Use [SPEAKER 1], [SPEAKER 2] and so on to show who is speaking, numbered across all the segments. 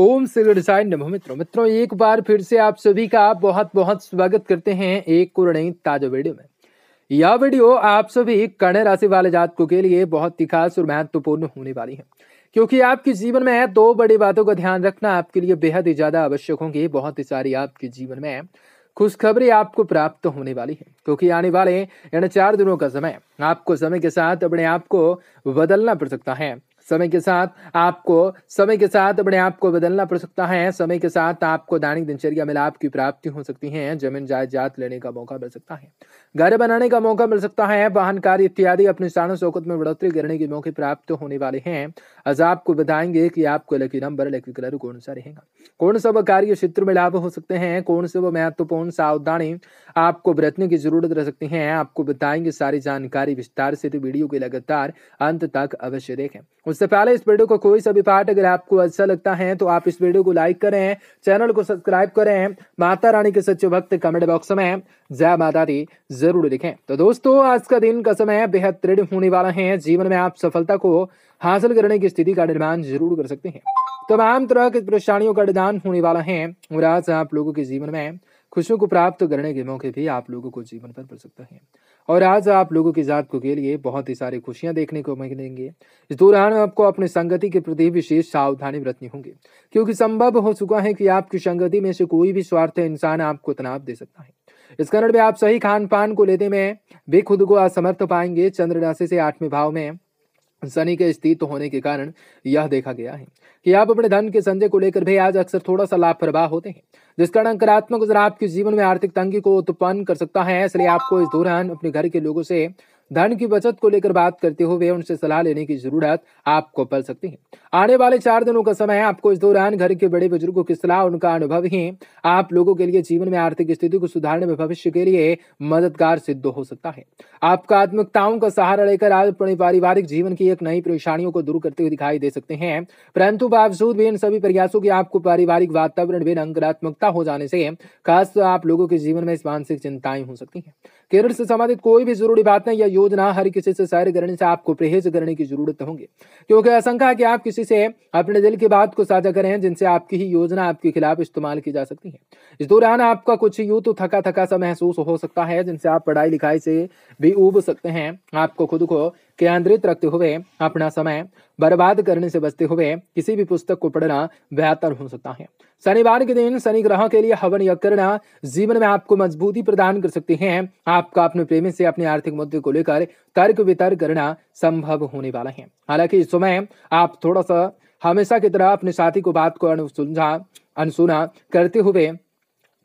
[SPEAKER 1] ओम Shri design नमो मित्रों मित्रों एक बार फिर से आप सभी का बहुत बहुत स्वागत करते हैं एक नई ताजा वीडियो में यह वीडियो आप सभी कर्ण राशि वाले जातकों के लिए बहुत ही खास और महत्वपूर्ण होने वाली है क्योंकि आपके जीवन में दो बड़ी बातों का ध्यान रखना आपके लिए बेहद ही ज्यादा आवश्यक होंगी बहुत ही सारी आपके जीवन में खुशखबरी आपको प्राप्त होने वाली है क्योंकि आने वाले इन चार दिनों का समय आपको समय के साथ अपने आप को बदलना पड़ सकता है समय के साथ आपको समय के साथ अपने आप को बदलना पड़ सकता है समय के साथ आपको दैनिक दिनचर्या में लाभ की प्राप्ति हो सकती है जमीन जायदाद लेने का मौका मिल सकता है घर बनाने का मौका मिल सकता है वाहन कार्य इत्यादि अपने स्थान शौकत में बढ़ोतरी करने के मौके प्राप्त होने वाले हैं आज आपको बताएंगे कि आपको लकी नंबर लकी कलर कौन सा रहेगा कौन सा वह कार्य क्षेत्र में लाभ हो सकते हैं कौन से वह महत्वपूर्ण सावधानी आपको बरतने की जरूरत रह सकती है आपको बताएंगे सारी जानकारी विस्तार से तो वीडियो के लगातार अंत तक अवश्य देखें उससे पहले इस वीडियो को कोई सा भी पार्ट अगर आपको अच्छा लगता है तो आप इस वीडियो को लाइक करें चैनल को सब्सक्राइब करें माता रानी के सच्चे भक्त कमेंट बॉक्स में जय माता दी जरूर लिखें तो दोस्तों आज का दिन का समय बेहद दृढ़ होने वाला है जीवन में आप सफलता को हासिल करने की स्थिति का निर्माण जरूर कर सकते हैं तमाम तरह की परेशानियों का निदान होने वाला है और आज आप लोगों के जीवन में खुशियों को प्राप्त करने के मौके भी आप लोगों को जीवन पर मिल सकता है और आज आप लोगों की जात को के लिए बहुत ही सारी खुशियां देखने को मिलेंगे इस दौरान आपको अपने संगति के प्रति विशेष सावधानी बरतनी होगी क्योंकि संभव हो चुका है कि आपकी संगति में से कोई भी स्वार्थ इंसान आपको तनाव दे सकता है इस कारण में आप सही खान पान को लेते में भी खुद को असमर्थ पाएंगे चंद्र राशि से आठवें भाव में शनि के स्थित होने के कारण यह देखा गया है कि आप अपने धन के संजय को लेकर भी आज अक्सर थोड़ा सा लापरवाह होते हैं जिस कारण नकारात्मक आपके जीवन में आर्थिक तंगी को उत्पन्न कर सकता है इसलिए आपको इस दौरान अपने घर के लोगों से धन की बचत को लेकर बात करते हुए उनसे सलाह लेने की जरूरत आपको पड़ सकती है आने वाले चार दिनों का समय आपको इस दौरान घर के बड़े बुजुर्गों की सलाह उनका अनुभव ही आप लोगों के लिए जीवन में आर्थिक स्थिति को सुधारने में भविष्य के लिए मददगार सिद्ध हो सकता है आपका आत्मिकताओं का सहारा लेकर आज अपने पारिवारिक जीवन की एक नई परेशानियों को दूर करते हुए दिखाई दे सकते हैं परंतु बावजूद भी इन सभी प्रयासों की आपको पारिवारिक वातावरण में नकारात्मकता हो जाने से खासकर आप लोगों के जीवन में मानसिक चिंताएं हो सकती है केरल से संबंधित कोई भी जरूरी बातें या योजना हर किसी से शेयर करने से आपको परहेज करने की जरूरत होगी क्योंकि आशंका कि आप किसी से अपने दिल की बात को साझा करें जिनसे आपकी ही योजना आपके खिलाफ इस्तेमाल की जा सकती है इस दौरान आपका कुछ यूं तो थका थका सा महसूस हो सकता है जिनसे आप पढ़ाई लिखाई से भी उब सकते हैं आपको खुद को केंद्रित रखते हुए अपना समय बर्बाद करने से बचते हुए किसी भी पुस्तक को पढ़ना बेहतर हो सकता है शनिवार के दिन शनि ग्रह के लिए हवन यज्ञ करना जीवन में आपको मजबूती प्रदान कर सकते हैं आपका अपने प्रेमी से अपने आर्थिक मुद्दे को लेकर तर्क वितर्क करना संभव होने वाला है हालांकि इस समय आप थोड़ा सा हमेशा की तरह अपने साथी को बात को अनुसुलझा अनसुना करते हुए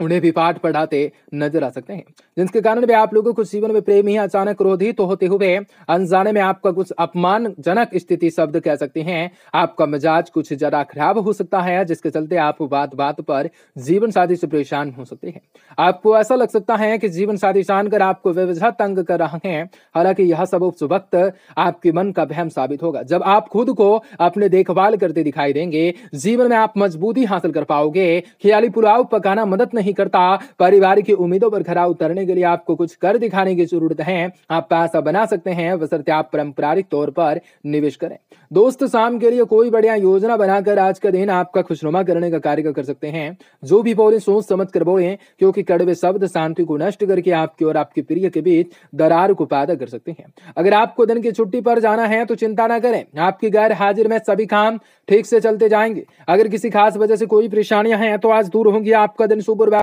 [SPEAKER 1] उन्हें भी पाठ पढ़ाते नजर आ सकते हैं जिसके कारण भी आप लोगों को जीवन में प्रेम ही अचानक क्रोधित तो होते हुए अनजाने में आपका कुछ अपमानजनक स्थिति शब्द कह सकते हैं आपका मिजाज कुछ ज्यादा खराब हो सकता है जिसके चलते आप बात बात पर जीवन साथी से परेशान हो सकते हैं आपको ऐसा लग सकता है कि जीवन साथी जानकर आपको व्यवजह तंग कर रहे हैं हालांकि यह सब उस वक्त आपके मन का भ्रम साबित होगा जब आप खुद को अपने देखभाल करते दिखाई देंगे जीवन में आप मजबूती हासिल कर पाओगे ख्याली पुलाव पकाना मदद नहीं नहीं करता परिवार की उम्मीदों पर खरा उतरने के लिए आपको कुछ कर दिखाने की जरूरत है आप पैसा बना सकते हैं वसरते आप पारंपरिक तौर पर निवेश करें दोस्त शाम के लिए कोई बढ़िया योजना बनाकर आज का दिन आपका खुशनुमा करने का कार्य कर सकते हैं जो भी बोले सोच समझ कर बोले क्योंकि कड़वे शब्द शांति को नष्ट करके आपके और आपके प्रिय के बीच दरार को पैदा कर सकते हैं अगर आपको दिन की छुट्टी पर जाना है तो चिंता ना करें आपकी गैर हाजिर में सभी काम ठीक से चलते जाएंगे अगर किसी खास वजह से कोई परेशानियां हैं तो आज दूर होंगी आपका दिन सुपर